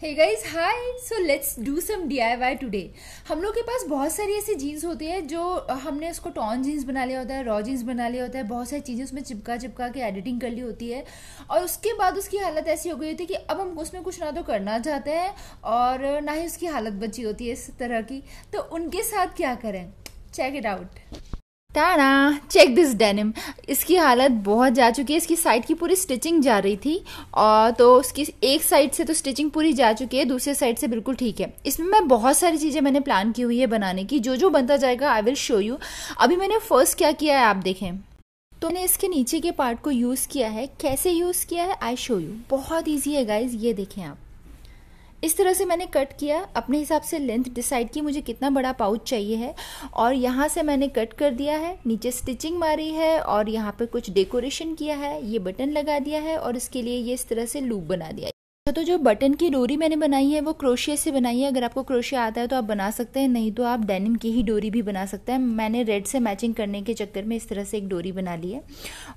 hey guys hi so let's do some DIY today हम लोग के पास बहुत सारी ऐसी जीन्स होती है जो हमने उसको टॉन जीन्स बना लिया होता है रॉ जीन्स बना लिया होता है बहुत सारी चीज़ें उसमें चिपका चिपका के एडिटिंग कर ली होती है और उसके बाद उसकी हालत ऐसी हो गई होती है कि अब हम उसमें कुछ ना तो करना चाहते हैं और ना ही उसकी हालत बची होती है इस तरह की तो उनके साथ क्या करें check it out tada check this denim इसकी हालत बहुत जा चुकी है इसकी साइड की पूरी स्टिचिंग जा रही थी और तो उसकी एक साइड से तो स्टिचिंग पूरी जा चुकी है दूसरे साइड से बिल्कुल ठीक है इसमें मैं बहुत सारी चीज़ें मैंने प्लान की हुई है बनाने की जो जो बनता जाएगा आई विल शो यू अभी मैंने फर्स्ट क्या किया है आप देखें तो मैंने इसके नीचे के पार्ट को यूज़ किया है कैसे यूज़ किया है आई शो यू बहुत ईजी है गाइज ये देखें आप इस तरह से मैंने कट किया अपने हिसाब से लेंथ डिसाइड की मुझे कितना बड़ा पाउच चाहिए है और यहाँ से मैंने कट कर दिया है नीचे स्टिचिंग मारी है और यहाँ पर कुछ डेकोरेशन किया है ये बटन लगा दिया है और इसके लिए ये इस तरह से लूप बना दिया अच्छा, तो जो बटन की डोरी मैंने बनाई है वो क्रोशिया से बनाई है अगर आपको क्रोशिया आता है तो आप बना सकते हैं नहीं तो आप डेनिम की ही डोरी भी बना सकते हैं मैंने रेड से मैचिंग करने के चक्कर में इस तरह से एक डोरी बना ली है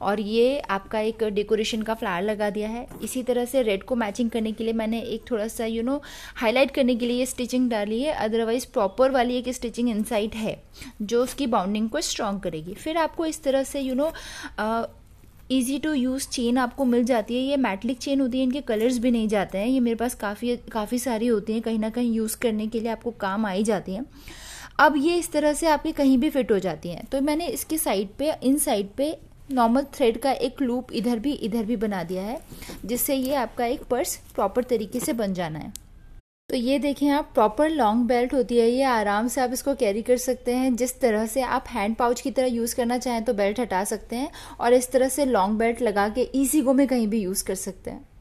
और ये आपका एक डेकोरेशन का फ्लावर लगा दिया है इसी तरह से रेड को मैचिंग करने के लिए मैंने एक थोड़ा सा यू नो हाईलाइट करने के लिए स्टिचिंग डाली है अदरवाइज प्रॉपर वाली एक स्टिचिंग इनसाइट है जो उसकी बाउंडिंग को स्ट्रॉन्ग करेगी फिर आपको इस तरह से you know easy to use chain आपको मिल जाती है ये मेटलिक चेन होती है इनके कलर्स भी नहीं जाते हैं ये मेरे पास काफ़ी काफ़ी सारी होती हैं कहीं ना कहीं यूज़ करने के लिए आपको काम आई जाती हैं अब ये इस तरह से आपकी कहीं भी फिट हो जाती हैं तो मैंने इसके साइड पे इन साइड पे नॉर्मल थ्रेड का एक लूप इधर भी इधर भी बना दिया है जिससे ये आपका एक पर्स प्रॉपर तरीके से बन जाना है तो ये देखें आप प्रॉपर लॉन्ग बेल्ट होती है ये आराम से आप इसको कैरी कर सकते हैं जिस तरह से आप हैंड पाउच की तरह यूज़ करना चाहें तो बेल्ट हटा सकते हैं और इस तरह से लॉन्ग बेल्ट लगा के ईजी गो में कहीं भी यूज़ कर सकते हैं